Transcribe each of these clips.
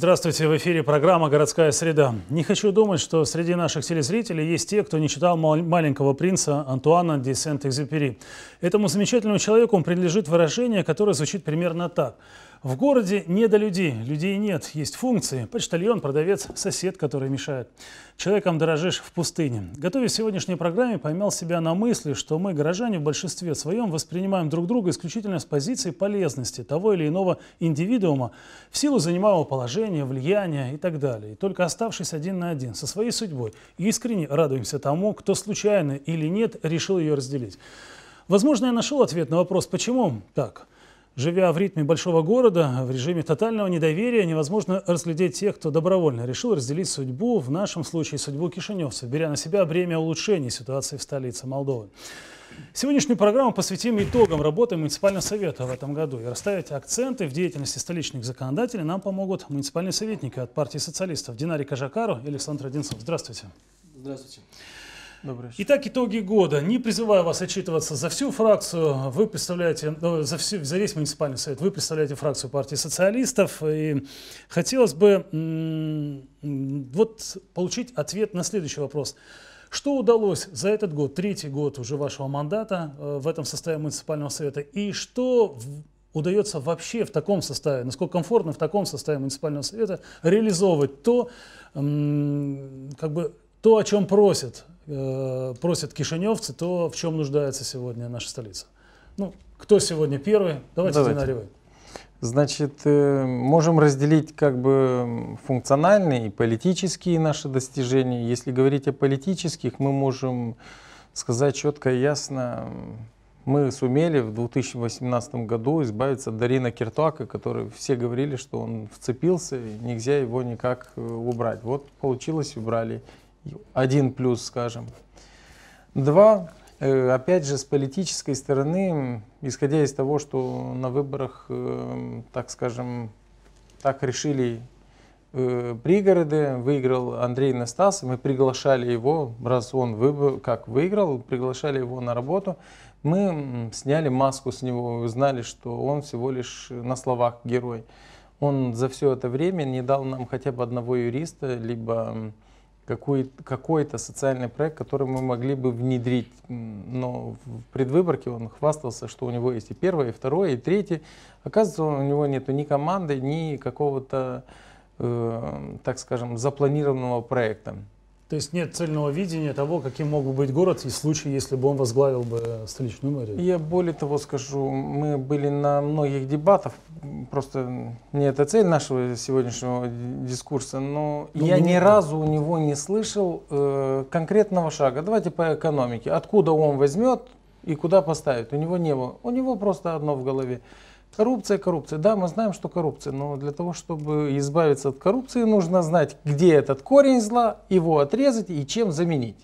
Здравствуйте, в эфире программа «Городская среда». Не хочу думать, что среди наших телезрителей есть те, кто не читал «Маленького принца» Антуана де Сент-Экзюпери. Этому замечательному человеку принадлежит выражение, которое звучит примерно так – в городе не до людей, людей нет, есть функции. Почтальон, продавец, сосед, который мешает. Человеком дорожишь в пустыне. Готовясь к сегодняшней программе, поймал себя на мысли, что мы, горожане, в большинстве своем воспринимаем друг друга исключительно с позиции полезности того или иного индивидуума в силу занимаемого положения, влияния и так далее. И только оставшись один на один со своей судьбой, искренне радуемся тому, кто случайно или нет решил ее разделить. Возможно, я нашел ответ на вопрос, почему так. Живя в ритме большого города, в режиме тотального недоверия, невозможно разглядеть тех, кто добровольно решил разделить судьбу, в нашем случае судьбу кишиневцев, беря на себя бремя улучшения ситуации в столице Молдовы. Сегодняшнюю программу посвятим итогам работы муниципального совета в этом году. И расставить акценты в деятельности столичных законодателей нам помогут муниципальные советники от партии социалистов Динарий Кажакару и Александр Одинцов. Здравствуйте. Здравствуйте. Итак, итоги года. Не призываю вас отчитываться за всю фракцию. Вы представляете, ну, за, всю, за весь муниципальный совет, вы представляете фракцию партии социалистов. И хотелось бы вот получить ответ на следующий вопрос. Что удалось за этот год, третий год уже вашего мандата э, в этом составе муниципального совета? И что удается вообще в таком составе, насколько комфортно в таком составе муниципального совета реализовывать то, как бы, то, о чем просят Э, просят кишиневцы, то в чем нуждается сегодня наша столица? Ну, кто сегодня первый? Давайте, Давайте. Динаривай. Значит, э, можем разделить как бы функциональные и политические наши достижения. Если говорить о политических, мы можем сказать четко и ясно, мы сумели в 2018 году избавиться от Дарина Киртуака, который все говорили, что он вцепился, и нельзя его никак э, убрать. Вот получилось, убрали один плюс, скажем. Два, э, опять же, с политической стороны, исходя из того, что на выборах, э, так скажем, так решили э, пригороды, выиграл Андрей Настас, мы приглашали его, раз он выбор, как выиграл, приглашали его на работу, мы сняли маску с него, узнали, что он всего лишь на словах герой. Он за все это время не дал нам хотя бы одного юриста, либо какой, какой-то социальный проект, который мы могли бы внедрить. Но в предвыборке он хвастался, что у него есть и первое, и второе, и третье. Оказывается, у него нет ни команды, ни какого-то, э, так скажем, запланированного проекта. То есть нет цельного видения того, каким мог бы быть город и случай, если бы он возглавил бы э, столичную мэрию. Я более того скажу, мы были на многих дебатах, просто не это цель нашего сегодняшнего дискурса, но ну, я ни разу у него не слышал э, конкретного шага. Давайте по экономике. Откуда он возьмет и куда поставит? У него не было. У него просто одно в голове. Коррупция, коррупция. Да, мы знаем, что коррупция, но для того, чтобы избавиться от коррупции, нужно знать, где этот корень зла, его отрезать и чем заменить.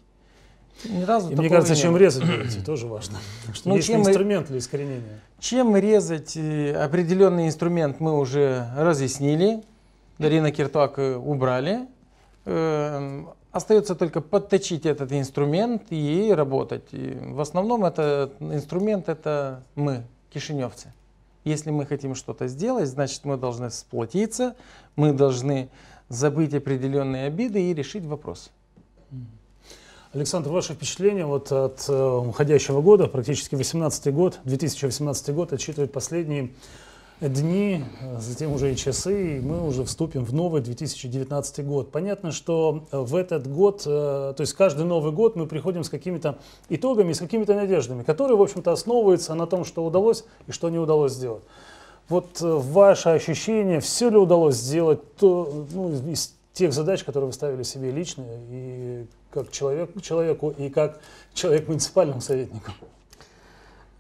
Ни разу и мне кажется, нет. чем резать тоже важно. Что ну, есть чем инструмент для искоренения. Чем резать э, определенный инструмент мы уже разъяснили. Дарина Киртак э, убрали. Эм, Остается только подточить этот инструмент и работать. И в основном это инструмент это мы, кишиневцы. Если мы хотим что-то сделать, значит, мы должны сплотиться, мы должны забыть определенные обиды и решить вопрос. Александр, ваше впечатление вот от э, уходящего года, практически 18 год, 2018 год, отчитывает последние дни, затем уже и часы, и мы уже вступим в новый 2019 год. Понятно, что э, в этот год, э, то есть каждый Новый год мы приходим с какими-то итогами, с какими-то надеждами, которые, в общем-то, основываются на том, что удалось и что не удалось сделать. Вот э, ваше ощущение, все ли удалось сделать то, ну, из тех задач, которые вы ставили себе лично и как человек, человеку, и как человек муниципальному советнику?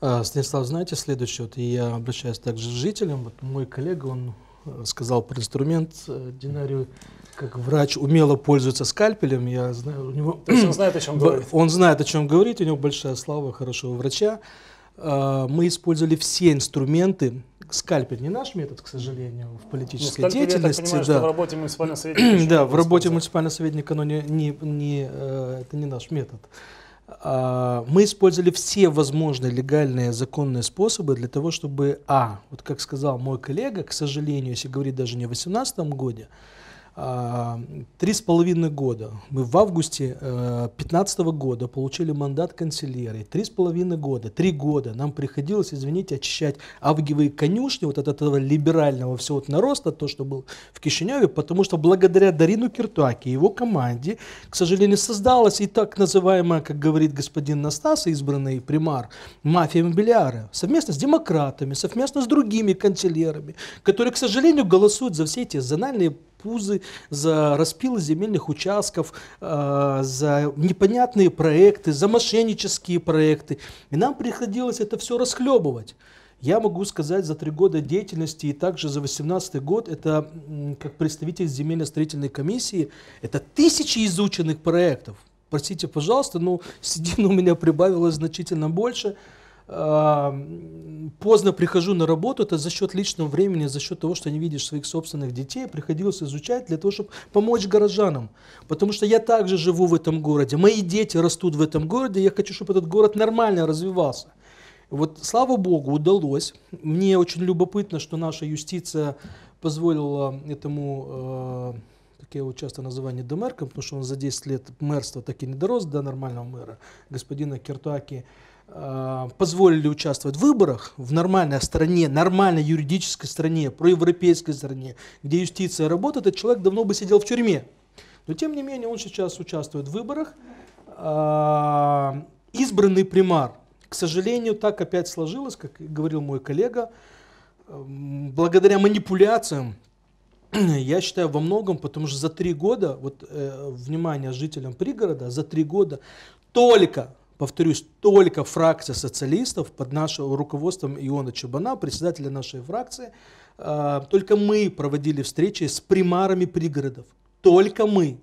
А, Станислав, знаете, следующее, вот я обращаюсь также к жителям, вот мой коллега, он э, сказал про инструмент э, Динарию, как врач умело пользуется скальпелем, я знаю, у него... То есть он знает, о чем говорит? Он знает, о чем говорит, у него большая слава хорошего врача. А, мы использовали все инструменты, скальпель не наш метод, к сожалению, в ну, политической ну, скальпель, деятельности. Я так понимаю, да. что в работе муниципального советника. да, в работе муниципального советника, но не, не, не, э, это не наш метод. А, мы использовали все возможные легальные законные способы для того, чтобы, а, вот как сказал мой коллега, к сожалению, если говорить даже не в 2018 году, Три с половиной года. Мы в августе 2015 э, года получили мандат канцелярии. Три с половиной года, три года нам приходилось, извините, очищать авгивые конюшни вот от этого либерального всего вот нароста, то, что был в Кишиневе, потому что благодаря Дарину Киртуаке и его команде, к сожалению, создалась и так называемая, как говорит господин Настас, избранный примар, мафия мобиляра, совместно с демократами, совместно с другими канцелярами, которые, к сожалению, голосуют за все эти зональные пузы, за распилы земельных участков, э, за непонятные проекты, за мошеннические проекты. И нам приходилось это все расхлебывать. Я могу сказать, за три года деятельности и также за 18 год, это как представитель земельно-строительной комиссии, это тысячи изученных проектов. Простите, пожалуйста, но седин у меня прибавилось значительно больше – поздно прихожу на работу, это за счет личного времени, за счет того, что не видишь своих собственных детей, приходилось изучать для того, чтобы помочь горожанам. Потому что я также живу в этом городе, мои дети растут в этом городе, я хочу, чтобы этот город нормально развивался. Вот, слава богу, удалось. Мне очень любопытно, что наша юстиция позволила этому, э, как я его часто называю, недомерком, потому что он за 10 лет мэрства так и не дорос до нормального мэра, господина Киртуаки, Э, позволили участвовать в выборах в нормальной стране, нормальной юридической стране, проевропейской стране, где юстиция работает, этот человек давно бы сидел в тюрьме. Но тем не менее он сейчас участвует в выборах. Э, избранный примар, к сожалению, так опять сложилось, как говорил мой коллега, эм, благодаря манипуляциям, я считаю, во многом, потому что за три года, вот, э, внимание жителям пригорода, за три года только повторюсь, только фракция социалистов под нашим руководством Иона Чебана, председателя нашей фракции, а, только мы проводили встречи с примарами пригородов. Только мы.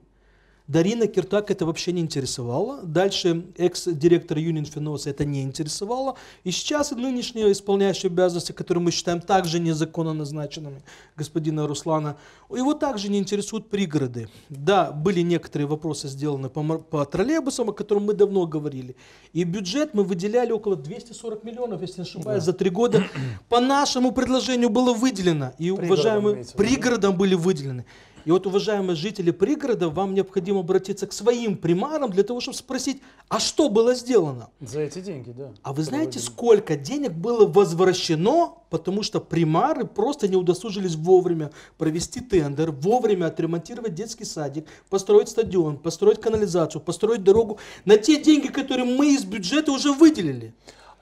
Дарина Киртак это вообще не интересовало. Дальше экс-директор Юнин Юнинфиноса это не интересовало. И сейчас нынешние исполняющие обязанности, которые мы считаем также незаконно назначенными, господина Руслана, его также не интересуют пригороды. Да, были некоторые вопросы сделаны по, по троллейбусам, о которых мы давно говорили. И бюджет мы выделяли около 240 миллионов, если не ошибаюсь, да. за три года. По нашему предложению было выделено. И, уважаемые, пригородам были выделены. И вот, уважаемые жители пригорода, вам необходимо обратиться к своим примарам для того, чтобы спросить, а что было сделано? За эти деньги, да. А вы знаете, проводили. сколько денег было возвращено, потому что примары просто не удосужились вовремя провести тендер, вовремя отремонтировать детский садик, построить стадион, построить канализацию, построить дорогу на те деньги, которые мы из бюджета уже выделили.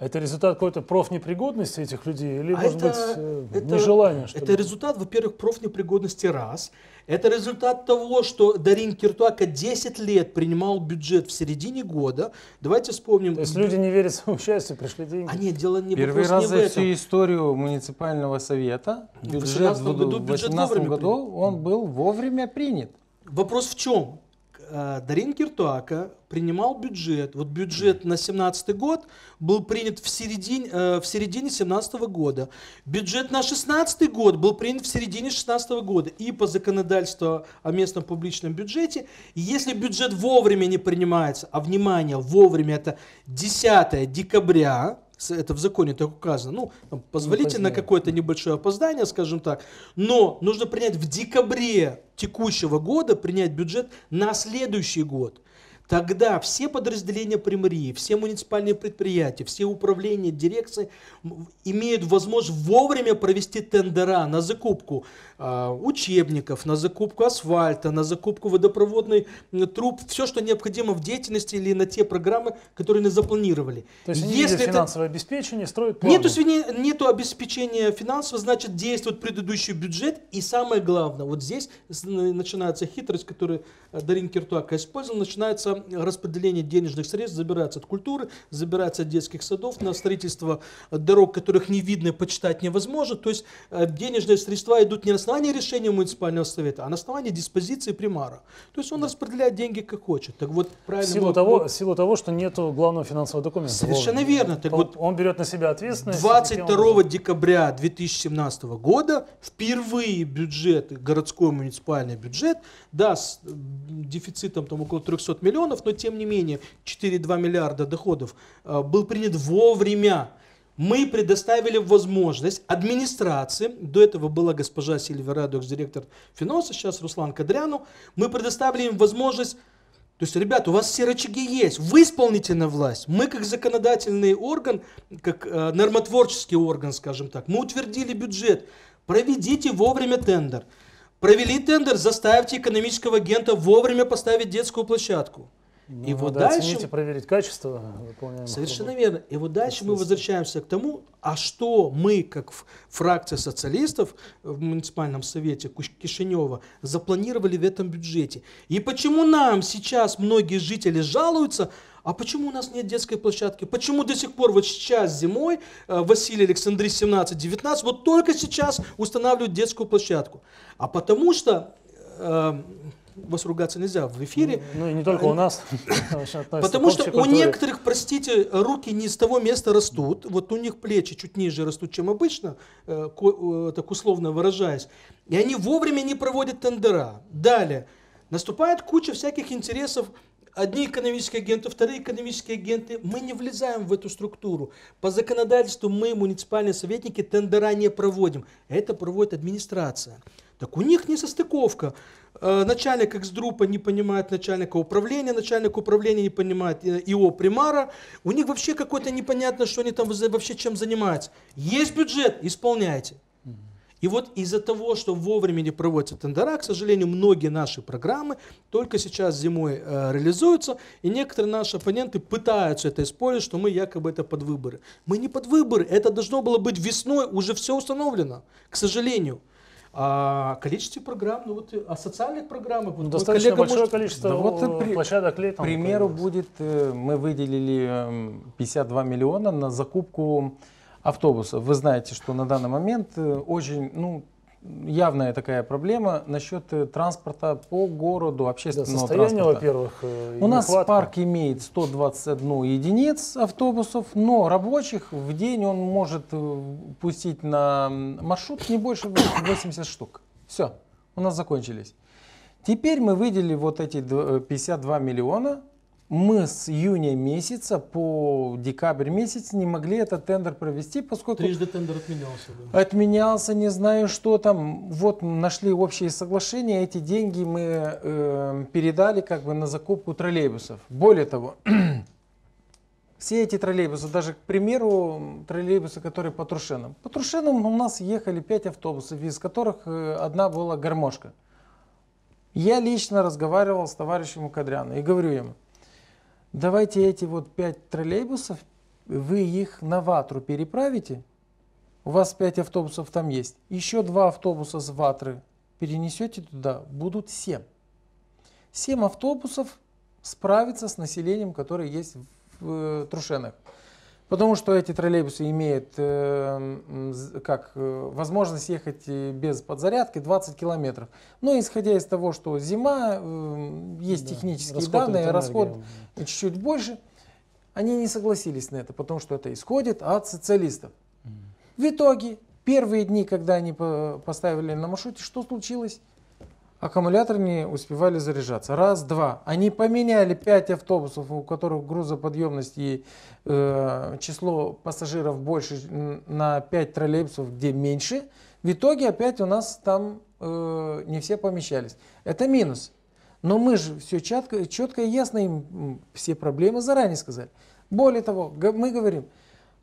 Это результат какой-то профнепригодности этих людей или, а может это, быть, э, это, нежелания? Что это результат, во-первых, профнепригодности раз. Это результат того, что Дарин Киртуака 10 лет принимал бюджет в середине года. Давайте вспомним... То есть люди не верят своему счастью, пришли деньги? А нет, дело не Первый раз не за всю историю муниципального совета бюджет в 2018 году, в 18 году он был вовремя принят. Вопрос в чем? Э, Дарин Киртуака принимал бюджет. Вот бюджет на 17 год был принят в середине, э, в года. Бюджет на 16 год был принят в середине 16 года. И по законодательству о местном публичном бюджете, если бюджет вовремя не принимается, а внимание, вовремя это 10 декабря, это в законе так указано, ну, там, ну, позволите на какое-то небольшое опоздание, скажем так, но нужно принять в декабре текущего года, принять бюджет на следующий год. Тогда все подразделения Примрии, все муниципальные предприятия, все управления, дирекции имеют возможность вовремя провести тендера на закупку э, учебников, на закупку асфальта, на закупку водопроводной труб, все, что необходимо в деятельности или на те программы, которые они запланировали. То есть Если это... финансовое обеспечение, строят планы. Нету, свини... нету обеспечения финансового, значит действует предыдущий бюджет. И самое главное, вот здесь начинается хитрость, которую э, Дарин Киртуака использовал, начинается распределение денежных средств забирается от культуры, забирается от детских садов, на строительство дорог, которых не видно, почитать невозможно. То есть э, денежные средства идут не на основании решения муниципального совета, а на основании диспозиции примара. То есть он распределяет деньги как хочет. Так вот, правильно. силу, вот, того, вот, ну, силу того, что нет главного финансового документа. Совершенно верно. Так он, вот, он берет на себя ответственность. 22 декабря 2017 года впервые бюджет, городской муниципальный бюджет, да, с дефицитом там около 300 миллионов, триллионов, но тем не менее 4,2 миллиарда доходов э, был принят вовремя. Мы предоставили возможность администрации, до этого была госпожа Сильверадо, директор финансов, сейчас Руслан Кадряну, мы предоставили им возможность то есть, ребята, у вас все рычаги есть, вы исполните на власть. Мы как законодательный орган, как э, нормотворческий орган, скажем так, мы утвердили бюджет, проведите вовремя тендер. Провели тендер, заставьте экономического агента вовремя поставить детскую площадку. Ну, и вот дальше... Оцените, проверить качество выполняемых Совершенно работ. верно. И вот дальше мы возвращаемся к тому, а что мы, как фракция социалистов в муниципальном совете Кишинева, запланировали в этом бюджете. И почему нам сейчас многие жители жалуются, а почему у нас нет детской площадки? Почему до сих пор вот сейчас зимой э, Василий Александрий 17-19 вот только сейчас устанавливают детскую площадку? А потому что э, вас ругаться нельзя в эфире. Ну, ну и не только у нас. Потому что у некоторых, простите, руки не с того места растут. Вот у них плечи чуть ниже растут, чем обычно, э, э, так условно выражаясь. И они вовремя не проводят тендера. Далее. Наступает куча всяких интересов одни экономические агенты, вторые экономические агенты. Мы не влезаем в эту структуру. По законодательству мы, муниципальные советники, тендера не проводим. Это проводит администрация. Так у них не состыковка. Э, начальник эксдрупа не понимает начальника управления, начальник управления не понимает э, ИО примара. У них вообще какое-то непонятно, что они там вообще чем занимаются. Есть бюджет, исполняйте. И вот из-за того, что вовремя не проводятся тендера, к сожалению, многие наши программы только сейчас зимой э, реализуются, и некоторые наши оппоненты пытаются это использовать, что мы якобы это под выборы. Мы не под выборы, это должно было быть весной, уже все установлено, к сожалению. А количестве программ, ну вот а социальных программах. Вот Достаточно большое может... количество да, вот площадок летом. К примеру, будет, э, мы выделили 52 эм, миллиона на закупку автобусов. Вы знаете, что на данный момент э, очень, ну, явная такая проблема насчет э, транспорта по городу, общественного да, состояние, транспорта. во-первых, э, У нас нехватка. парк имеет 121 единиц автобусов, но рабочих в день он может пустить на маршрут не больше 80 штук. Все, у нас закончились. Теперь мы выделили вот эти 52 миллиона мы с июня месяца по декабрь месяц не могли этот тендер провести, поскольку... Трижды тендер отменялся. Да. Отменялся, не знаю, что там. Вот нашли общие соглашения, эти деньги мы э, передали как бы на закупку троллейбусов. Более того, все эти троллейбусы, даже, к примеру, троллейбусы, которые по Трушенам. По Трушенам у нас ехали пять автобусов, из которых э, одна была гармошка. Я лично разговаривал с товарищем Кадряном и говорю ему, Давайте эти вот пять троллейбусов, вы их на ватру переправите. У вас пять автобусов там есть. Еще два автобуса с ватры перенесете туда, будут семь. Семь автобусов справится с населением, которое есть в э, Трушенах. Потому что эти троллейбусы имеют э, как, э, возможность ехать э, без подзарядки 20 километров. Но исходя из того, что зима, есть да. технические расход данные, расход чуть-чуть больше, они не согласились на это, потому что это исходит от социалистов. В итоге, первые дни, когда они поставили на маршруте, что случилось? аккумуляторы не успевали заряжаться. Раз, два. Они поменяли 5 автобусов, у которых грузоподъемность и э, число пассажиров больше, на 5 троллейбусов, где меньше. В итоге опять у нас там э, не все помещались. Это минус. Но мы же все четко, четко и ясно им все проблемы заранее сказали. Более того, мы говорим,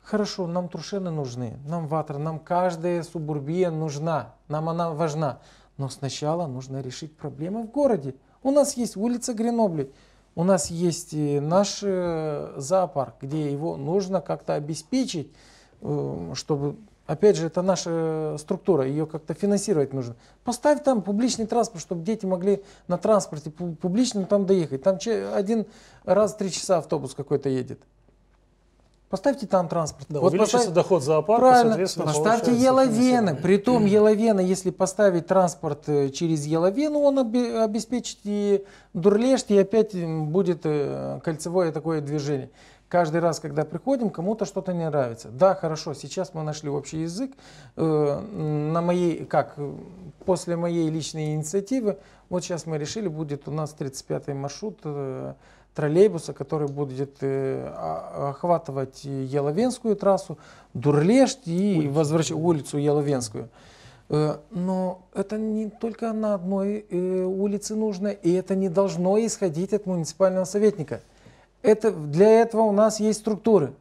хорошо, нам трушены нужны, нам ватра, нам каждая субурбия нужна, нам она важна. Но сначала нужно решить проблемы в городе. У нас есть улица Гренобли, у нас есть э, наш э, зоопарк, где его нужно как-то обеспечить, э, чтобы, опять же, это наша структура, ее как-то финансировать нужно. Поставь там публичный транспорт, чтобы дети могли на транспорте публичном там доехать. Там один раз в три часа автобус какой-то едет. Поставьте там транспорт. Да, вот увеличится поставь... доход зоопарка, Правильно. соответственно, Поставьте Еловены. Притом еловены, если поставить транспорт э, через Еловену, он обеспечит и дурлешт, и опять будет э, кольцевое такое движение. Каждый раз, когда приходим, кому-то что-то не нравится. Да, хорошо, сейчас мы нашли общий язык. Э, на моей, как, после моей личной инициативы, вот сейчас мы решили, будет у нас 35-й маршрут троллейбуса, который будет э, а, охватывать Еловенскую трассу, Дурлешт и улицу. возвращ... улицу Еловенскую. Э, но это не только на одной э, улице нужно, и это не должно исходить от муниципального советника. Это, для этого у нас есть структуры.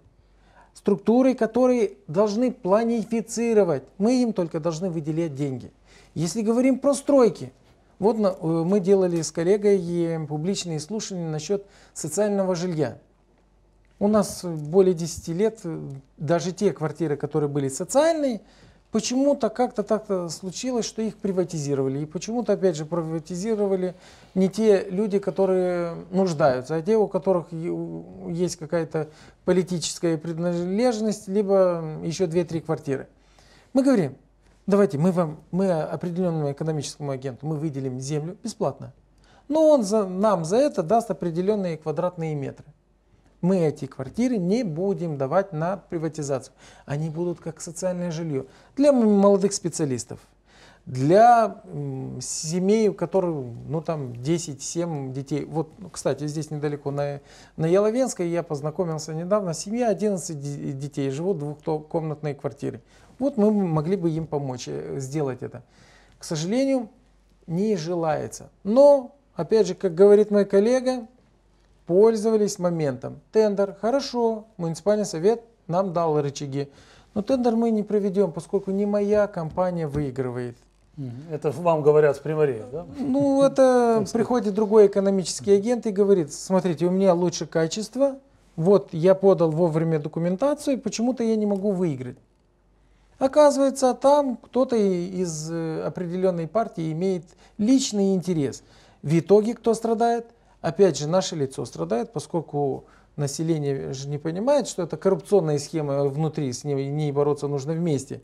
Структуры, которые должны планифицировать. Мы им только должны выделять деньги. Если говорим про стройки – вот э, мы делали с коллегой публичные слушания насчет социального жилья. У нас более 10 лет э, даже те квартиры, которые были социальные, почему-то как-то так то э, случилось, что их приватизировали. И почему-то, опять же, приватизировали не те люди, которые нуждаются, а те, у которых есть какая-то политическая принадлежность, либо еще 2-3 квартиры. Мы говорим, давайте мы вам, мы определенному экономическому агенту, мы выделим землю бесплатно, но он за, нам за это даст определенные квадратные метры. Мы эти квартиры не будем давать на приватизацию. Они будут как социальное жилье для молодых специалистов для семей, у которых ну, там 10-7 детей. Вот, ну, кстати, здесь недалеко на, на Яловенской я познакомился недавно. Семья 11 детей, живут в двухкомнатной квартире. Вот мы могли бы им помочь э, сделать это. К сожалению, не желается. Но, опять же, как говорит мой коллега, пользовались моментом. Тендер, хорошо, муниципальный совет нам дал рычаги. Но тендер мы не проведем, поскольку не моя компания выигрывает. Это вам говорят с примарии, да? Ну, это приходит другой экономический агент и говорит, смотрите, у меня лучше качество, вот я подал вовремя документацию, почему-то я не могу выиграть. Оказывается, там кто-то из э, определенной партии имеет личный интерес. В итоге кто страдает? Опять же, наше лицо страдает, поскольку население же не понимает, что это коррупционная схема внутри, с ней бороться нужно вместе.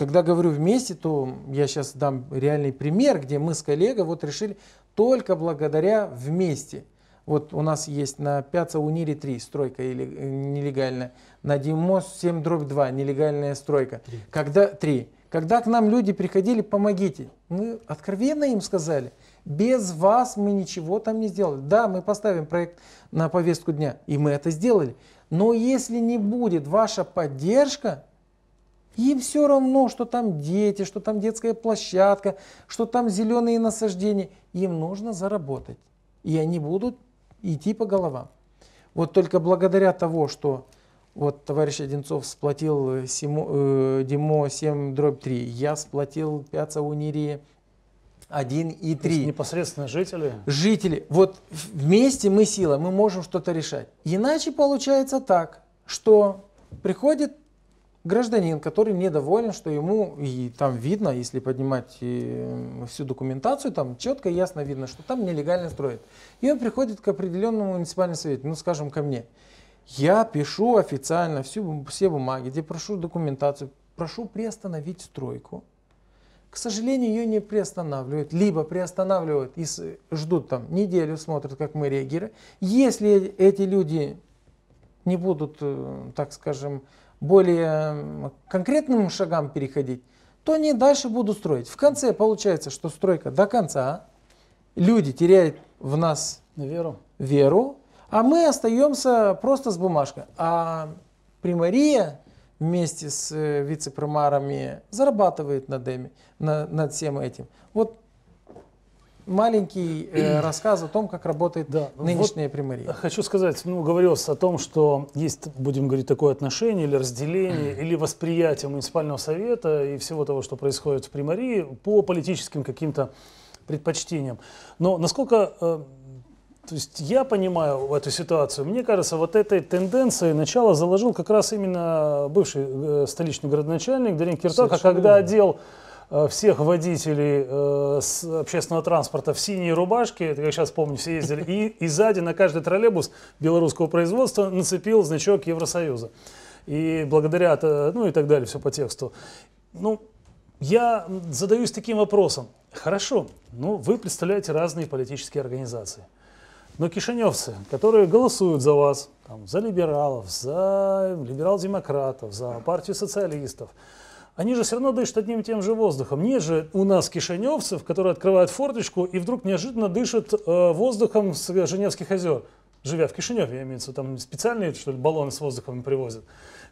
Когда говорю вместе, то я сейчас дам реальный пример, где мы с коллегой вот решили только благодаря вместе. Вот у нас есть на Пяца Унире 3 стройка или, э, нелегальная, на Димос 7 дробь 2 нелегальная стройка. 3. Когда 3. Когда к нам люди приходили, помогите. Мы откровенно им сказали, без вас мы ничего там не сделали. Да, мы поставим проект на повестку дня, и мы это сделали. Но если не будет ваша поддержка, им все равно, что там дети, что там детская площадка, что там зеленые насаждения. Им нужно заработать. И они будут идти по головам. Вот только благодаря того, что вот товарищ Одинцов сплотил э, Симо, э, Димо 7 дробь 3, я сплотил Пяца Унири 1 и 3. непосредственно жители? Жители. Вот вместе мы сила, мы можем что-то решать. Иначе получается так, что приходит гражданин, который недоволен, что ему, и там видно, если поднимать э, всю документацию, там четко и ясно видно, что там нелегально строят. И он приходит к определенному муниципальному совету, ну скажем, ко мне. Я пишу официально всю, все бумаги, где прошу документацию, прошу приостановить стройку. К сожалению, ее не приостанавливают, либо приостанавливают и ждут там неделю, смотрят, как мы реагируем. Если эти люди не будут, э, так скажем, более конкретным шагам переходить, то они дальше будут строить. В конце получается, что стройка до конца, люди теряют в нас веру, веру а мы остаемся просто с бумажкой. А примария вместе с э, вице-примарами зарабатывает над, эми, на, над всем этим. Вот маленький э, рассказ о том, как работает да. нынешняя вот примария. Хочу сказать, ну, говорилось о том, что есть, будем говорить, такое отношение или разделение, или восприятие муниципального совета и всего того, что происходит в примарии по политическим каким-то предпочтениям. Но насколько... Э, то есть я понимаю эту ситуацию. Мне кажется, вот этой тенденции начало заложил как раз именно бывший э, столичный городоначальник Дарин Киртака, когда верно. Э, всех водителей э, с общественного транспорта в синие рубашки, это я сейчас помню, все ездили, и, и сзади на каждый троллейбус белорусского производства нацепил значок Евросоюза. И благодаря, э, ну и так далее, все по тексту. Ну, я задаюсь таким вопросом. Хорошо, ну вы представляете разные политические организации. Но кишиневцы, которые голосуют за вас, там, за либералов, за либерал-демократов, за партию социалистов, они же все равно дышат одним и тем же воздухом. Не же у нас кишиневцев, которые открывают форточку и вдруг неожиданно дышат э, воздухом с э, Женевских озер, живя в Кишиневе, я имею в виду, там специальные что ли, баллоны с воздухом привозят.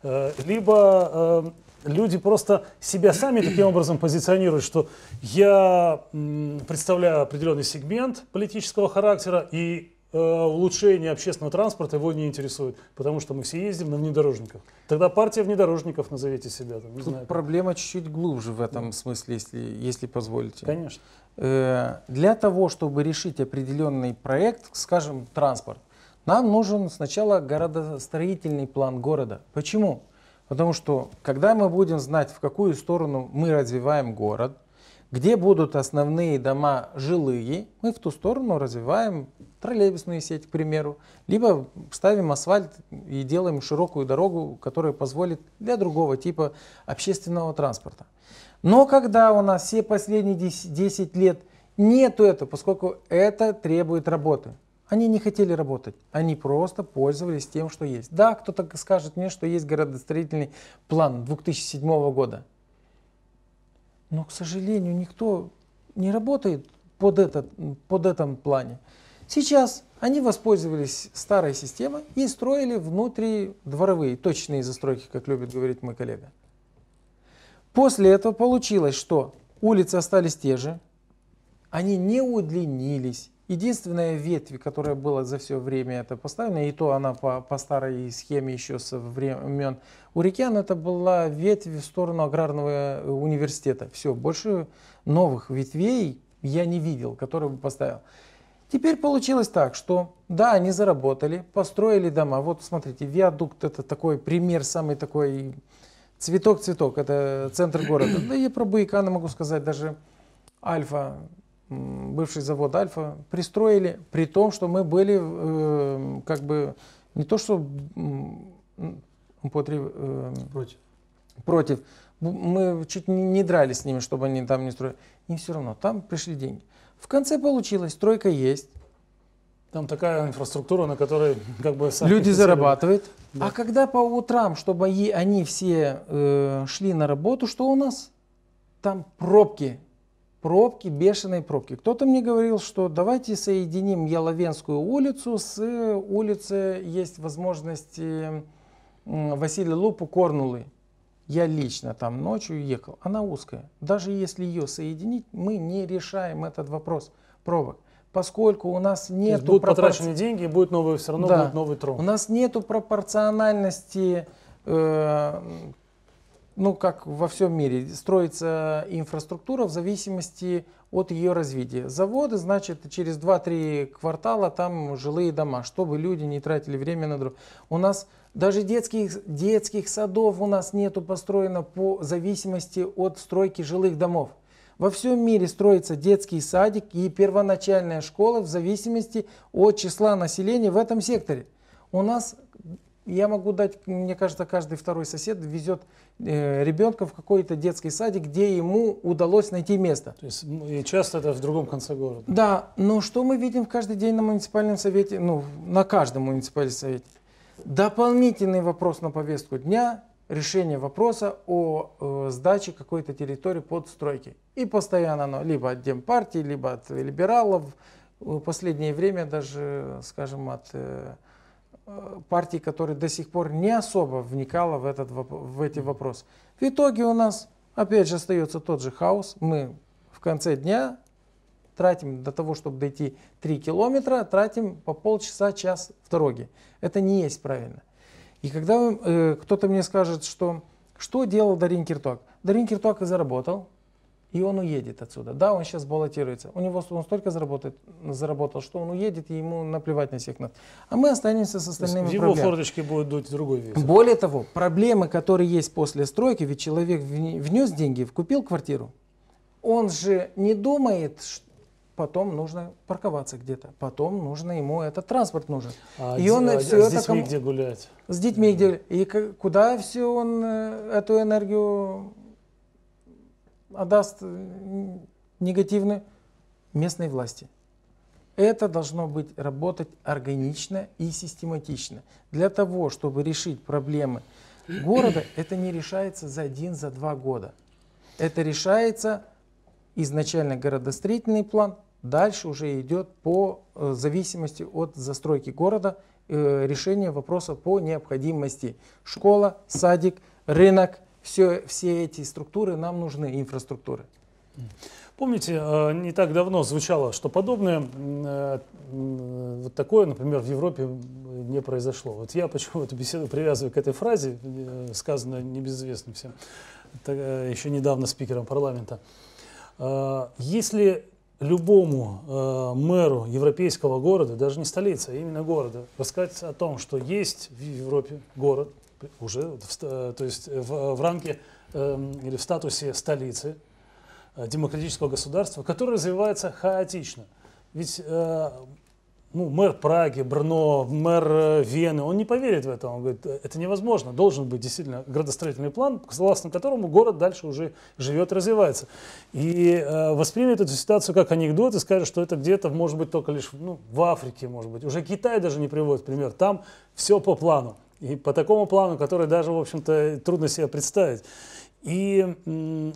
Э, либо э, люди просто себя сами таким образом позиционируют, что я м, представляю определенный сегмент политического характера и Э, улучшение общественного транспорта его не интересует, потому что мы все ездим на внедорожниках. Тогда партия внедорожников назовите себя. Там, не Тут знаю, проблема чуть-чуть глубже в этом да. смысле, если, если позволите. Конечно. Э, для того, чтобы решить определенный проект, скажем, транспорт, нам нужен сначала городостроительный план города. Почему? Потому что, когда мы будем знать, в какую сторону мы развиваем город – где будут основные дома жилые, мы в ту сторону развиваем троллейбусную сеть, к примеру, либо ставим асфальт и делаем широкую дорогу, которая позволит для другого типа общественного транспорта. Но когда у нас все последние 10 лет нету этого, поскольку это требует работы, они не хотели работать, они просто пользовались тем, что есть. Да, кто-то скажет мне, что есть городостроительный план 2007 года. Но, к сожалению, никто не работает под, этот, под этом плане. Сейчас они воспользовались старой системой и строили внутри дворовые точные застройки, как любит говорить мой коллега. После этого получилось, что улицы остались те же, они не удлинились, Единственная ветвь, которая была за все время это поставлена, и то она по, по старой схеме еще со времен Урикян, это была ветвь в сторону аграрного э, университета. Все, больше новых ветвей я не видел, которые бы поставил. Теперь получилось так, что да, они заработали, построили дома. Вот смотрите, виадукт это такой пример, самый такой цветок-цветок, это центр города. Да и про Буикана могу сказать, даже Альфа бывший завод Альфа, пристроили, при том, что мы были э, как бы не то что э, против. против, мы чуть не дрались с ними, чтобы они там не строили. И все равно, там пришли деньги. В конце получилось, стройка есть. Там такая инфраструктура, на которой как бы люди зарабатывают. Да. А когда по утрам, чтобы они все э, шли на работу, что у нас? Там пробки пробки, бешеные пробки. Кто-то мне говорил, что давайте соединим Яловенскую улицу с э, улицей, есть возможность э, Василия Лупу Корнулы. Я лично там ночью ехал, она узкая. Даже если ее соединить, мы не решаем этот вопрос пробок. Поскольку у нас нет будут пропорци... потрачены деньги, будет новый все равно да. будет новый трон. У нас нету пропорциональности э, ну, как во всем мире, строится инфраструктура в зависимости от ее развития. Заводы, значит, через 2-3 квартала там жилые дома, чтобы люди не тратили время на друг. У нас даже детских, детских садов у нас нету построено по зависимости от стройки жилых домов. Во всем мире строится детский садик и первоначальная школа в зависимости от числа населения в этом секторе. У нас я могу дать, мне кажется, каждый второй сосед везет э, ребенка в какой-то детский садик, где ему удалось найти место. То есть, ну, и часто это в другом конце города. Да, но что мы видим каждый день на муниципальном совете, ну, на каждом муниципальном совете? Дополнительный вопрос на повестку дня решение вопроса о э, сдаче какой-то территории под стройки. И постоянно оно либо от Демпартии, либо от либералов. В э, последнее время даже, скажем, от э, Э, партий, которая до сих пор не особо вникала в, этот, в эти вопросы. В итоге у нас опять же остается тот же хаос. Мы в конце дня тратим для того, чтобы дойти 3 километра, тратим по полчаса, час в дороге. Это не есть правильно. И когда э, кто-то мне скажет, что что делал Дарин Киртуак? Дарин Киртуак и заработал, и он уедет отсюда. Да, он сейчас баллотируется. У него он столько заработает, заработал, что он уедет, и ему наплевать на всех нас. А мы останемся с остальными В его форточки будут дуть другой вес. Более того, проблемы, которые есть после стройки, ведь человек внес деньги, купил квартиру, он же не думает, что потом нужно парковаться где-то, потом нужно ему этот транспорт нужен. А, и он а, все а с это детьми кому... где гулять? С детьми mm. где и куда все он э, эту энергию отдаст э, негативно местной власти. Это должно быть работать органично и систематично. Для того, чтобы решить проблемы города, это не решается за один, за два года. Это решается изначально городостроительный план, дальше уже идет по э, зависимости от застройки города э, решение вопроса по необходимости. Школа, садик, рынок – все, все эти структуры нам нужны, инфраструктуры. Помните, э, не так давно звучало, что подобное, э, вот такое, например, в Европе не произошло. Вот я почему эту беседу привязываю к этой фразе, э, сказанной небезызвестным всем, еще недавно спикером парламента. Если любому мэру европейского города, даже не столицы, а именно города, рассказать о том, что есть в Европе город – уже, то есть э, в, в рамке э, эм, или в статусе столицы э, демократического государства, которое развивается хаотично. Ведь э, ну, мэр Праги, Брно, мэр э, Вены, он не поверит в это. Он говорит, это невозможно. Должен быть действительно градостроительный план, согласно которому город дальше уже живет, развивается. И э, воспримет эту ситуацию как анекдот и скажет, что это где-то, может быть, только лишь ну, в Африке, может быть. Уже Китай даже не приводит пример. Там все по плану. И по такому плану, который даже, в общем-то, трудно себе представить. И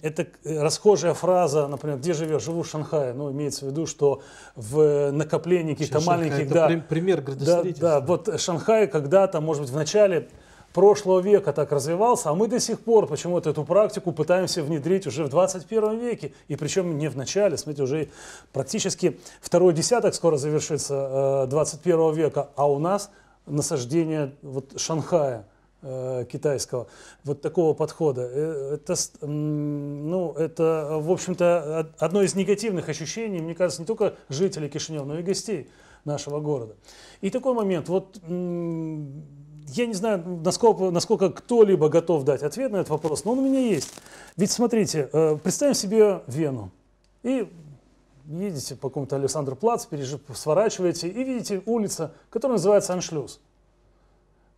это расхожая фраза, например, где живешь? Живу в Шанхае. Ну, имеется в виду, что в накоплении каких-то маленьких... Это да, пример градостроительства. Да, да, вот Шанхай когда-то, может быть, в начале прошлого века так развивался, а мы до сих пор почему-то эту практику пытаемся внедрить уже в 21 веке, и причем не в начале, смотрите, уже практически второй десяток скоро завершится 21 э, века, а у нас насаждения вот Шанхая э, китайского вот такого подхода. Э, это, ну, это, в общем-то, одно из негативных ощущений, мне кажется, не только жителей Кишинева, но и гостей нашего города. И такой момент, вот я не знаю, насколько, насколько кто-либо готов дать ответ на этот вопрос, но он у меня есть. Ведь смотрите, э, представим себе Вену и едете по какому-то Александр Плац, сворачиваете и видите улица, которая называется Аншлюз.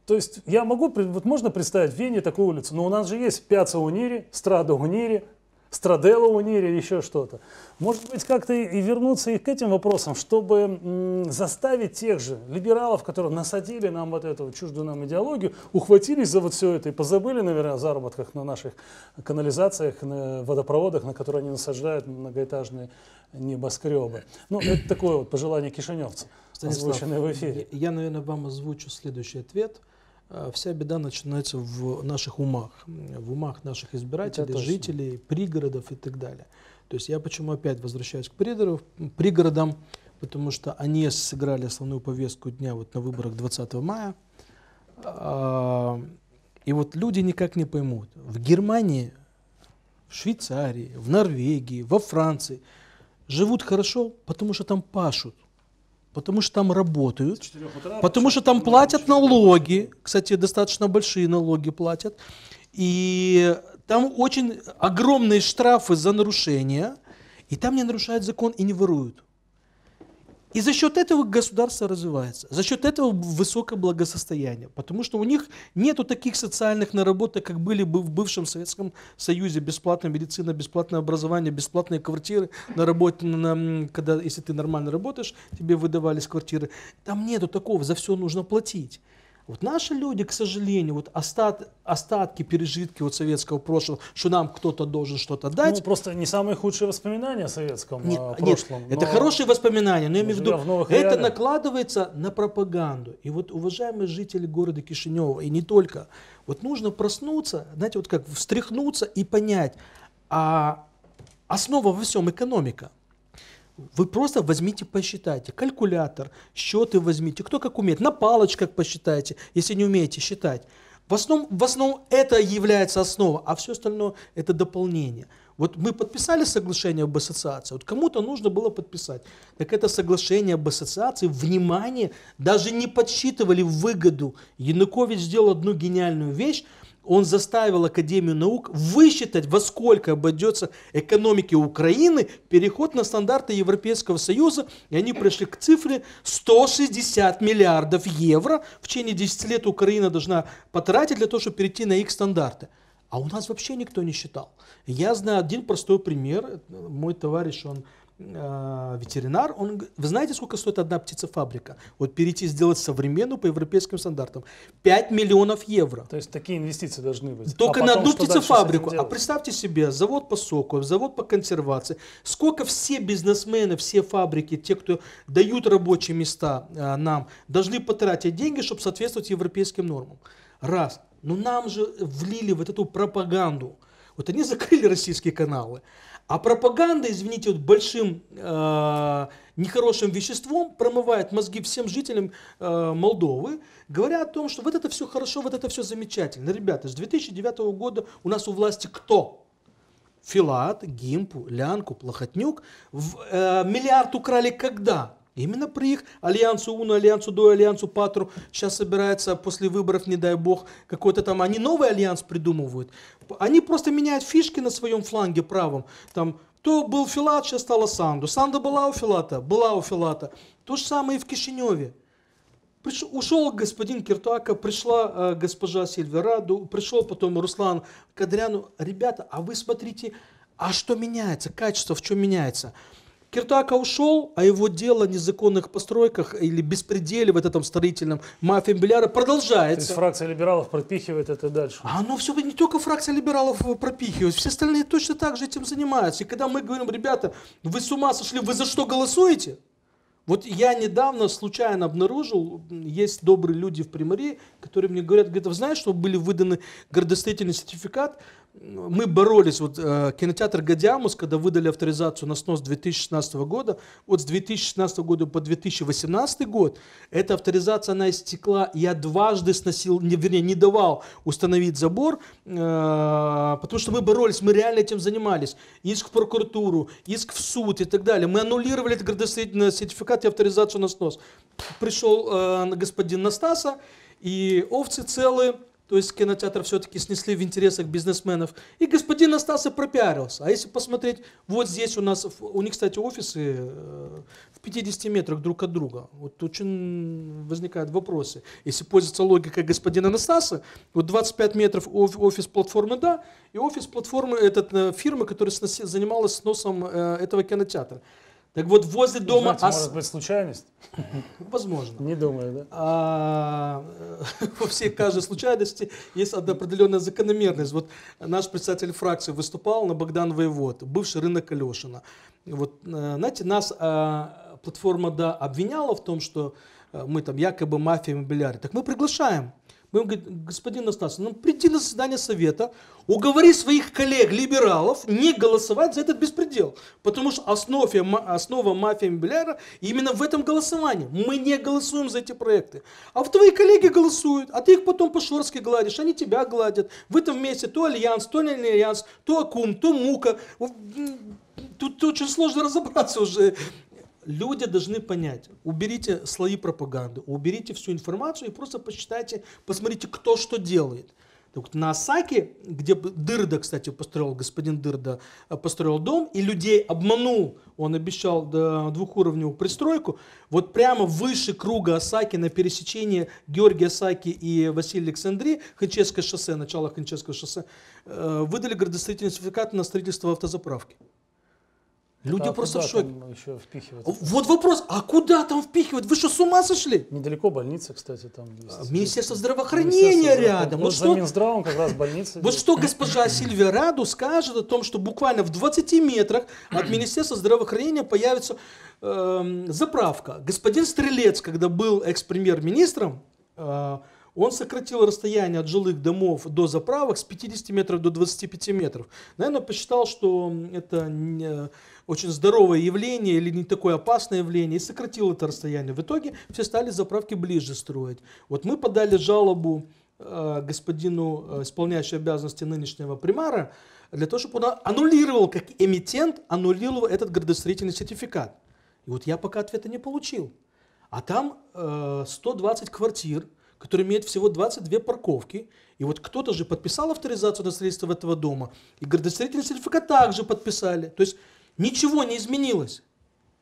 То есть я могу, вот можно представить в Вене такую улицу, но у нас же есть Пяца Унири, Страда Унири, Страделла унили или еще что-то. Может быть, как-то и вернуться и к этим вопросам, чтобы заставить тех же либералов, которые насадили нам вот эту чуждую нам идеологию, ухватились за вот все это и позабыли, наверное, о заработках на наших канализациях, на водопроводах, на которые они насаждают многоэтажные небоскребы. Ну, это такое вот пожелание кишиневцам, озвученное в эфире. я, наверное, вам озвучу следующий ответ – а, вся беда начинается в наших умах, в умах наших избирателей, жителей, пригородов и так далее. То есть я почему опять возвращаюсь к пригородам, пригородам потому что они сыграли основную повестку дня вот на выборах 20 мая. А, и вот люди никак не поймут. В Германии, в Швейцарии, в Норвегии, во Франции живут хорошо, потому что там пашут потому что там работают, утра, потому что там платят налоги, кстати, достаточно большие налоги платят, и там очень огромные штрафы за нарушения, и там не нарушают закон и не воруют. И за счет этого государство развивается, за счет этого высокое благосостояние, потому что у них нету таких социальных наработок, как были бы в бывшем Советском Союзе, бесплатная медицина, бесплатное образование, бесплатные квартиры на работе, на, когда, если ты нормально работаешь, тебе выдавались квартиры. Там нету такого, за все нужно платить. Вот наши люди, к сожалению, вот остат, остатки, пережитки вот советского прошлого, что нам кто-то должен что-то ну, дать. Ну, просто не самые худшие воспоминания о советском а, нет, прошлом. Нет, но... это хорошие воспоминания, но я имею в виду, это реалиях. накладывается на пропаганду. И вот, уважаемые жители города Кишинева, и не только, вот нужно проснуться, знаете, вот как встряхнуться и понять, а основа во всем экономика. Вы просто возьмите, посчитайте. Калькулятор, счеты возьмите, кто как умеет. На палочках посчитайте, если не умеете считать. В основном, в основном это является основа, а все остальное это дополнение. Вот мы подписали соглашение об ассоциации, вот кому-то нужно было подписать. Так это соглашение об ассоциации, внимание, даже не подсчитывали выгоду. Янукович сделал одну гениальную вещь, он заставил Академию наук высчитать, во сколько обойдется экономике Украины переход на стандарты Европейского Союза, и они пришли к цифре 160 миллиардов евро в течение 10 лет Украина должна потратить для того, чтобы перейти на их стандарты. А у нас вообще никто не считал. Я знаю один простой пример. Мой товарищ, он Э, ветеринар, он, вы знаете, сколько стоит одна птицефабрика? Вот перейти сделать современную по европейским стандартам. 5 миллионов евро. То есть такие инвестиции должны быть. А Только а на одну птицефабрику. А представьте себе, завод по соку, завод по консервации. Сколько все бизнесмены, все фабрики, те, кто дают рабочие места а, нам, должны потратить деньги, чтобы соответствовать европейским нормам. Раз. Но ну, нам же влили вот эту пропаганду. Вот они закрыли российские каналы. А пропаганда, извините, вот большим э, нехорошим веществом промывает мозги всем жителям э, Молдовы, говоря о том, что вот это все хорошо, вот это все замечательно. Ребята, с 2009 года у нас у власти кто? Филат, Гимпу, Лянку, Плохотнюк. В, э, миллиард украли когда? Именно при их Альянсу Уна, Альянсу До, Альянсу Патру сейчас собирается после выборов, не дай бог, какой-то там, они новый альянс придумывают. Они просто меняют фишки на своем фланге правом. Там то был Филат, сейчас стала Санду. Санда была у Филата, была у Филата. То же самое и в Кишиневе. Приш... Ушел господин Киртуака, пришла э, госпожа Сильвераду, пришел потом Руслан Кадряну. Ребята, а вы смотрите, а что меняется, качество в чем меняется? Киртака ушел, а его дело о незаконных постройках или беспределе в этом строительном мафии миллиарда продолжается. То есть фракция либералов пропихивает это дальше. А ну все не только фракция либералов э, пропихивает, все остальные точно так же этим занимаются. И когда мы говорим, ребята, вы с ума сошли, вы за что голосуете? Вот я недавно случайно обнаружил, есть добрые люди в Приморье, которые мне говорят, говорят, вы знаете, что были выданы градостроительный сертификат мы боролись, вот э, кинотеатр Гадиамус, когда выдали авторизацию на снос 2016 года, вот с 2016 года по 2018 год, эта авторизация, она истекла, я дважды сносил, не, вернее, не давал установить забор, э, потому что мы боролись, мы реально этим занимались, иск в прокуратуру, иск в суд и так далее, мы аннулировали этот градостроительный сертификат и авторизацию на снос. Пришел э, господин Настаса, и овцы целые, то есть кинотеатр все-таки снесли в интересах бизнесменов. И господин остался пропиарился. А если посмотреть, вот здесь у нас, у них, кстати, офисы э, в 50 метрах друг от друга. Вот очень возникают вопросы. Если пользоваться логикой господина Анастаса, вот 25 метров офис платформы «Да», и офис платформы этот, э, фирмы, которая занималась сносом э, этого кинотеатра. Так вот, возле ну, дома... Знаете, ос... может быть, случайность? Возможно. Не думаю, да? А, во всей каждой случайности есть одна определенная закономерность. Вот наш представитель фракции выступал на Богдан Воевод, бывший рынок Алешина. Вот, э, знаете, нас а, платформа «Да» обвиняла в том, что э, мы там якобы мафия мобиляри. Так мы приглашаем мы ему говорим, господин Настасов, ну приди на заседание совета, уговори своих коллег-либералов не голосовать за этот беспредел. Потому что основе, основа мафии мобиляра именно в этом голосовании. Мы не голосуем за эти проекты. А вот твои коллеги голосуют, а ты их потом по-шорски гладишь, они тебя гладят. Вы там вместе то альянс, то не альянс, то акум, то мука. Тут очень сложно разобраться уже люди должны понять, уберите слои пропаганды, уберите всю информацию и просто посчитайте, посмотрите, кто что делает. Так вот, на Осаке, где Дырда, кстати, построил, господин Дырда э, построил дом и людей обманул, он обещал двухуровневую пристройку, вот прямо выше круга Осаки на пересечении Георгия Осаки и Василия Александри, Ханчевское шоссе, начало Ханчевского шоссе, э, выдали градостроительный сертификат на строительство автозаправки. Люди а да, просто в шоке. еще Вот вопрос, а куда там впихивать? Вы что, с ума сошли? Недалеко больница, кстати, там. Есть. Министерство здравоохранения рядом. Ну, вот, что... Минздравом как раз больница. Вот что госпожа Сильвия Раду скажет о том, что буквально в 20 метрах от Министерства здравоохранения появится эм, заправка. Господин Стрелец, когда был экс-премьер-министром, э, он сократил расстояние от жилых домов до заправок с 50 метров до 25 метров. Наверное, посчитал, что это... Не очень здоровое явление или не такое опасное явление, и сократил это расстояние. В итоге все стали заправки ближе строить. Вот мы подали жалобу э, господину, э, исполняющему обязанности нынешнего примара, для того, чтобы он аннулировал, как эмитент, аннулировал этот градостроительный сертификат. И вот я пока ответа не получил. А там э, 120 квартир, которые имеют всего 22 парковки. И вот кто-то же подписал авторизацию на строительство этого дома, и градостроительный сертификат также подписали. То есть Ничего не изменилось.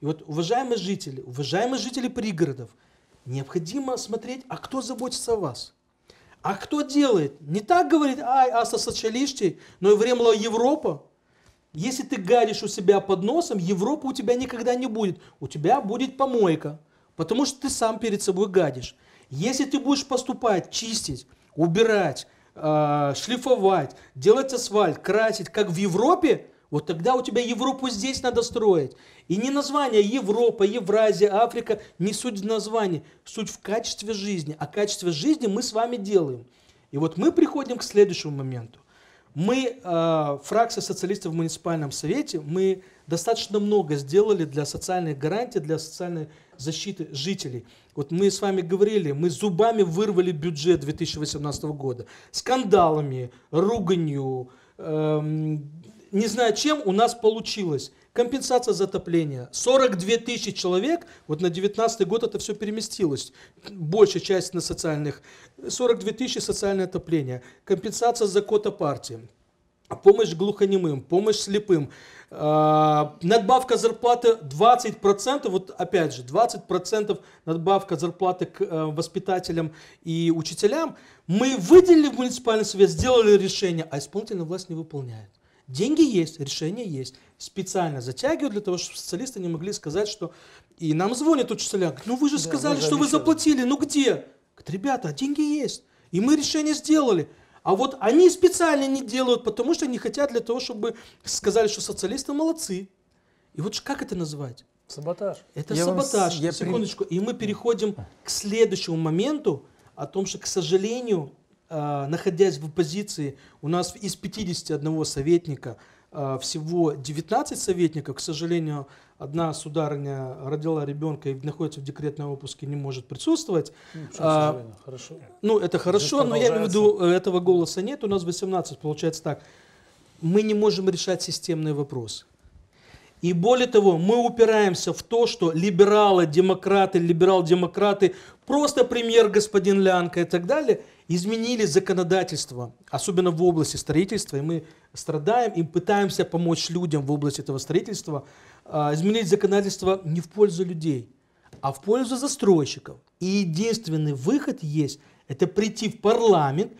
И вот, уважаемые жители, уважаемые жители пригородов, необходимо смотреть, а кто заботится о вас. А кто делает? Не так говорит, ай, аса сочалишти, но и времла Европа. Если ты гадишь у себя под носом, Европы у тебя никогда не будет. У тебя будет помойка, потому что ты сам перед собой гадишь. Если ты будешь поступать, чистить, убирать, а, шлифовать, делать асфальт, красить, как в Европе, вот тогда у тебя Европу здесь надо строить. И не название Европа, Евразия, Африка, не суть в названии. Суть в качестве жизни. А качество жизни мы с вами делаем. И вот мы приходим к следующему моменту. Мы, э, фракция социалистов в муниципальном совете, мы достаточно много сделали для социальной гарантии, для социальной защиты жителей. Вот мы с вами говорили, мы зубами вырвали бюджет 2018 года. Скандалами, руганью, э, не знаю чем, у нас получилось. Компенсация затопления. 42 тысячи человек, вот на 19 год это все переместилось, большая часть на социальных. 42 тысячи социальное отопление. Компенсация за кота партии. Помощь глухонемым, помощь слепым. А, надбавка зарплаты 20%, вот опять же, 20% надбавка зарплаты к э, воспитателям и учителям. Мы выделили в муниципальный совет, сделали решение, а исполнительная власть не выполняет. Деньги есть, решение есть. Специально затягивают для того, чтобы социалисты не могли сказать, что... И нам звонят учителя, говорят, ну вы же да, сказали, что вы заплатили, ну где? Говорят, ребята, деньги есть, и мы решение сделали. А вот они специально не делают, потому что не хотят для того, чтобы сказали, что социалисты молодцы. И вот как это назвать? Саботаж. Это я саботаж. Вам... Секундочку. При... И мы переходим к следующему моменту о том, что, к сожалению, а, находясь в оппозиции, у нас из 51 советника а, всего 19 советников. К сожалению, одна сударыня родила ребенка и находится в декретном отпуске, не может присутствовать. Ну, а, хорошо. ну это хорошо, но я имею в виду, э, этого голоса нет. У нас 18, получается так. Мы не можем решать системные вопросы. И более того, мы упираемся в то, что либералы, демократы, либерал-демократы, просто премьер господин Лянка и так далее – изменили законодательство, особенно в области строительства, и мы страдаем, и пытаемся помочь людям в области этого строительства, а, изменить законодательство не в пользу людей, а в пользу застройщиков. И единственный выход есть – это прийти в парламент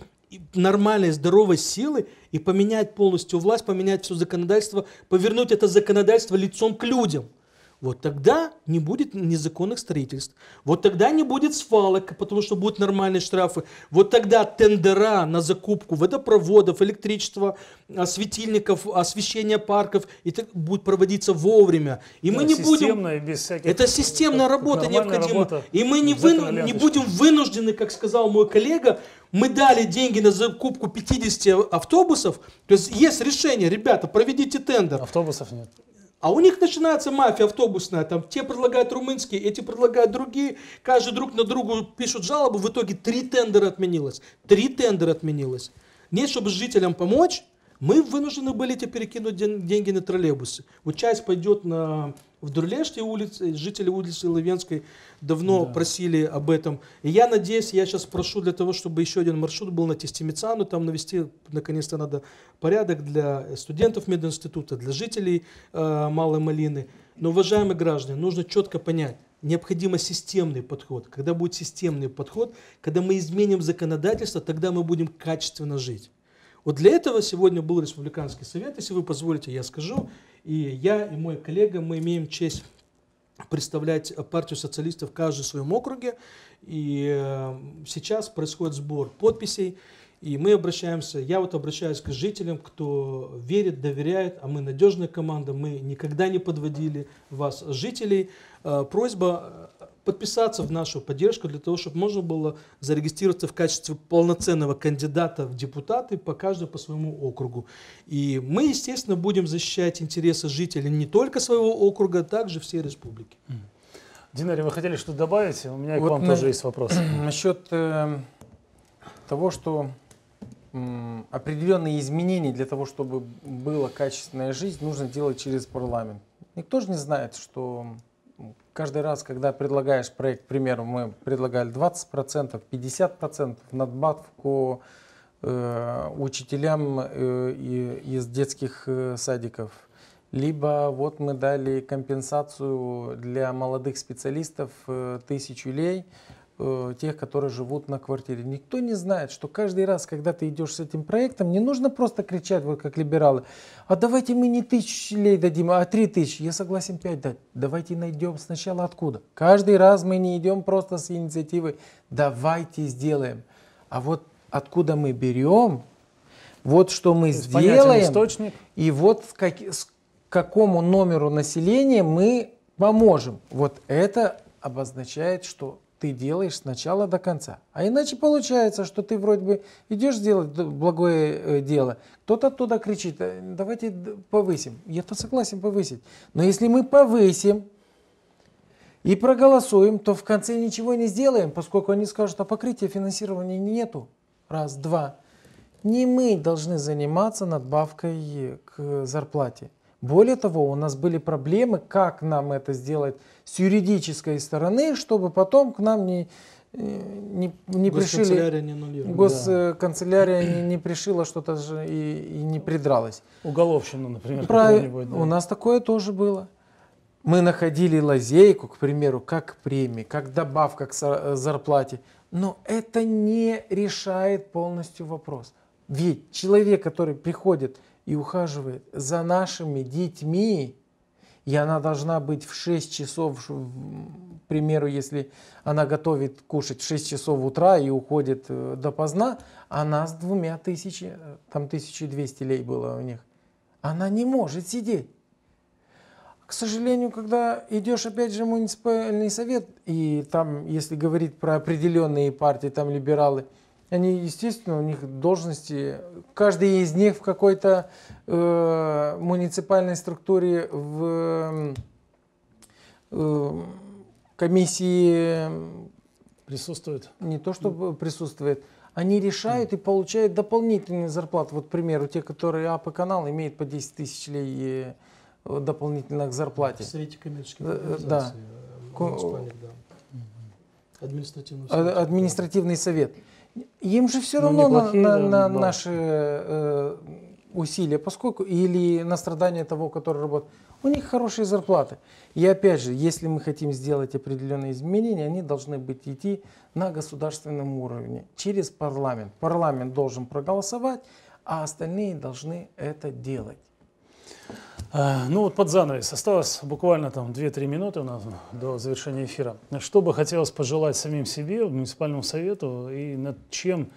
нормальной, здоровой силы и поменять полностью власть, поменять все законодательство, повернуть это законодательство лицом к людям – вот тогда не будет незаконных строительств. Вот тогда не будет свалок, потому что будут нормальные штрафы. Вот тогда тендера на закупку водопроводов, электричества, а, светильников, освещения парков и так будет проводиться вовремя. И да, мы не будем... Без всяких... Это системная работа необходима. Работа и мы не, вы... не будем вынуждены, как сказал мой коллега, мы дали деньги на закупку 50 автобусов. То есть есть решение, ребята, проведите тендер. Автобусов нет. А у них начинается мафия автобусная, там те предлагают румынские, эти предлагают другие, каждый друг на другу пишут жалобу, в итоге три тендера отменилось, три тендера отменилось. Нет, чтобы жителям помочь, мы вынуждены были эти перекинуть деньги на троллейбусы. Вот часть пойдет на в Дурлеште улице, жители улицы Лавенской давно да. просили об этом. И я надеюсь, я сейчас прошу для того, чтобы еще один маршрут был на Тестимицану, там навести, наконец-то, надо порядок для студентов мединститута, для жителей э, Малой Малины. Но, уважаемые граждане, нужно четко понять, необходимо системный подход. Когда будет системный подход, когда мы изменим законодательство, тогда мы будем качественно жить. Вот для этого сегодня был Республиканский совет, если вы позволите, я скажу. И я и мой коллега, мы имеем честь представлять партию социалистов в каждом своем округе. И э, сейчас происходит сбор подписей. И мы обращаемся, я вот обращаюсь к жителям, кто верит, доверяет, а мы надежная команда, мы никогда не подводили вас, жителей. Э, просьба подписаться в нашу поддержку для того, чтобы можно было зарегистрироваться в качестве полноценного кандидата в депутаты по каждому по своему округу. И мы, естественно, будем защищать интересы жителей не только своего округа, а также всей республики. Динари, вы хотели что-то добавить? У меня вот к вам на... тоже есть вопрос. Насчет э, того, что э, определенные изменения для того, чтобы была качественная жизнь, нужно делать через парламент. Никто же не знает, что Каждый раз, когда предлагаешь проект, к примеру, мы предлагали 20%, 50% надбавку э, учителям э, из детских э, садиков. Либо вот мы дали компенсацию для молодых специалистов э, тысячу лей, Э, тех, которые живут на квартире. Никто не знает, что каждый раз, когда ты идешь с этим проектом, не нужно просто кричать, вот как либералы, а давайте мы не тысячи лей дадим, а три тысячи. Я согласен пять дать. Давайте найдем сначала откуда. Каждый раз мы не идем просто с инициативой, давайте сделаем. А вот откуда мы берем, вот что мы есть сделаем, источник. и вот как, с какому номеру населения мы поможем. Вот это обозначает, что ты делаешь с начала до конца. А иначе получается, что ты вроде бы идешь делать благое э, дело, кто-то оттуда кричит, «Э, давайте повысим. Я-то согласен повысить. Но если мы повысим и проголосуем, то в конце ничего не сделаем, поскольку они скажут, а покрытия финансирования нету. Раз, два. Не мы должны заниматься надбавкой к э, зарплате. Более того, у нас были проблемы, как нам это сделать с юридической стороны, чтобы потом к нам не, э, не, не пришили... Не Госканцелярия да. не, не пришила что-то же и, и не придралась. Уголовщина, например. Про... Да. У нас такое тоже было. Мы находили лазейку, к примеру, как премии, как добавка к э, зарплате. Но это не решает полностью вопрос. Ведь человек, который приходит и ухаживает за нашими детьми, и она должна быть в 6 часов, к примеру, если она готовит кушать в 6 часов утра и уходит э, допоздна, она с двумя тысячи, э, там 1200 лей было у них, она не может сидеть. К сожалению, когда идешь опять же в муниципальный совет, и там, если говорить про определенные партии, там либералы – они, естественно, у них должности, каждый из них в какой-то э, муниципальной структуре, в э, комиссии присутствует. Не то, что присутствует, они решают и получают дополнительную зарплату. Вот, к примеру, те, которые АП-канал имеют по 10 тысяч лей э, дополнительных к зарплате. Среди коммерческих организаций. Да. да. Административный совет. Э, административный совет. Им же все ну, равно плохие, на, на, на наши э, усилия, поскольку или на страдания того, который работает. У них хорошие зарплаты. И опять же, если мы хотим сделать определенные изменения, они должны быть идти на государственном уровне, через парламент. Парламент должен проголосовать, а остальные должны это делать. А, ну вот под занавес. Осталось буквально там 2-3 минуты у нас до завершения эфира. Что бы хотелось пожелать самим себе, муниципальному совету, и над чем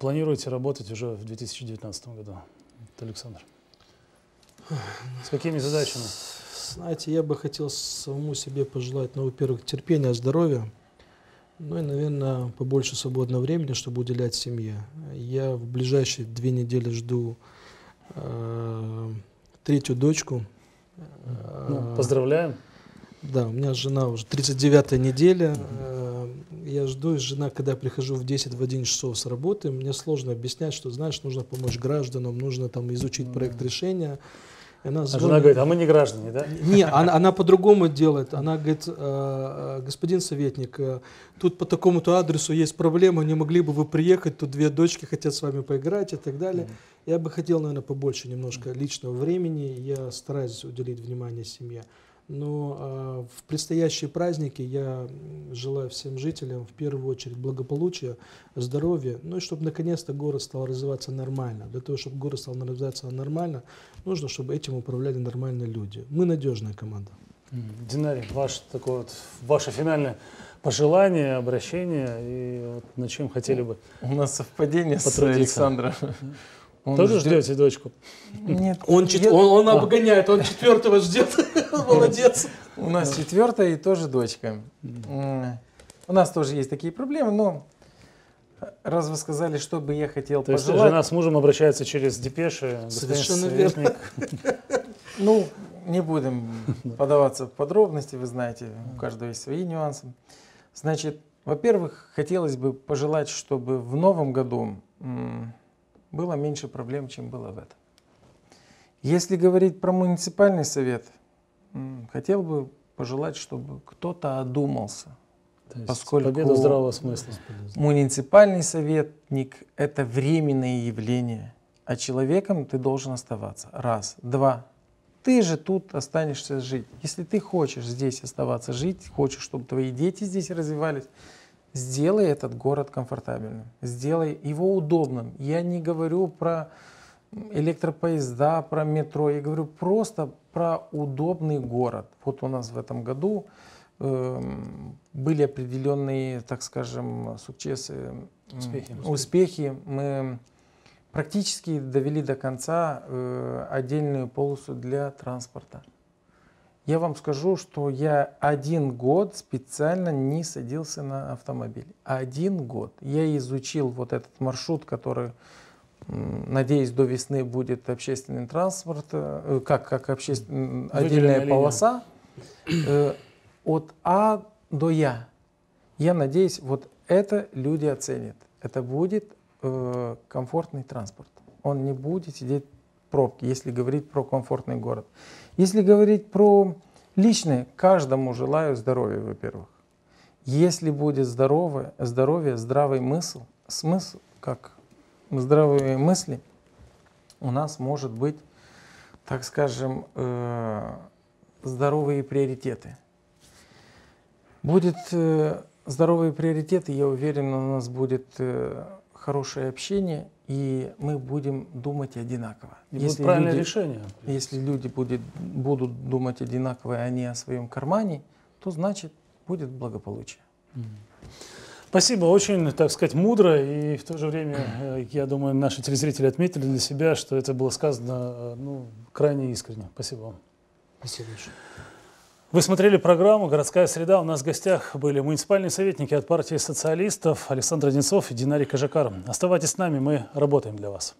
планируете работать уже в 2019 году? Это Александр. С какими задачами? Знаете, я бы хотел самому себе пожелать, ну, во-первых, терпения, здоровья, ну и, наверное, побольше свободного времени, чтобы уделять семье. Я в ближайшие две недели жду э третью дочку. Ну, поздравляем. Да, у меня жена уже 39-я неделя. Э, я жду, и жена, когда я прихожу в 10-11 в часов с работы, мне сложно объяснять, что, знаешь, нужно помочь гражданам, нужно там изучить ну проект решения. Она, звонит. а жена говорит, а мы не граждане, да? Не, она, она по-другому делает. Она говорит, «Э, э, господин советник, э, тут по такому-то адресу есть проблема, не могли бы вы приехать, тут две дочки хотят с вами поиграть и так далее. Я бы хотел, наверное, побольше немножко личного времени. Я стараюсь уделить внимание семье. Но а, в предстоящие праздники я желаю всем жителям в первую очередь благополучия, здоровья, ну и чтобы наконец-то город стал развиваться нормально. Для того, чтобы город стал развиваться нормально, нужно, чтобы этим управляли нормальные люди. Мы надежная команда. Динарий, ваше, такое вот, ваше финальное пожелание, обращение и вот на чем хотели бы У нас совпадение с Александром. Он Тоже ждет... ждете дочку? Нет. Он, чет... я... он, он обгоняет, он четвертого ждет. Молодец. У нас четвертая и тоже дочка. У нас тоже есть такие проблемы, но э, раз вы сказали, что бы я хотел То пожелать... То есть жена с мужем обращается через депеши? Совершенно верно. Ну, не будем подаваться в подробности, вы знаете, у каждого есть свои нюансы. Значит, во-первых, хотелось бы пожелать, чтобы в новом году было меньше проблем, чем было в этом. Если говорить про муниципальный совет, хотел бы пожелать, чтобы кто-то одумался. То поскольку победа здравого смысла. Муниципальный советник – это временное явление, а человеком ты должен оставаться. Раз. Два. Ты же тут останешься жить. Если ты хочешь здесь оставаться жить, хочешь, чтобы твои дети здесь развивались, Сделай этот город комфортабельным, сделай его удобным. Я не говорю про электропоезда, про метро, я говорю просто про удобный город. Вот у нас в этом году эм, были определенные, так скажем, сукчесы, э, успехи. успехи. Мы практически довели до конца э, отдельную полосу для транспорта. Я вам скажу, что я один год специально не садился на автомобиль. Один год. Я изучил вот этот маршрут, который, надеюсь, до весны будет общественный транспорт, э, как, как общественная отдельная линия. полоса, э, от А до Я. Я надеюсь, вот это люди оценят. Это будет э, комфортный транспорт. Он не будет сидеть пробки, если говорить про комфортный город. Если говорить про личное, каждому желаю здоровья, во-первых. Если будет здоровое, здоровье, здравый мысл, смысл, как здравые мысли, у нас может быть, так скажем, э, здоровые приоритеты. Будет э, здоровые приоритеты, я уверен, у нас будет э, хорошее общение, и мы будем думать одинаково. И если будет правильное люди, решение. Если люди будет, будут думать одинаково, а не о своем кармане, то значит будет благополучие. Спасибо, очень, так сказать, мудро, и в то же время, э, я думаю, наши телезрители отметили для себя, что это было сказано э, ну, крайне искренне. Спасибо вам. Спасибо большое. Вы смотрели программу «Городская среда». У нас в гостях были муниципальные советники от партии социалистов Александр Одинцов и Динарий Кожакар. Оставайтесь с нами, мы работаем для вас.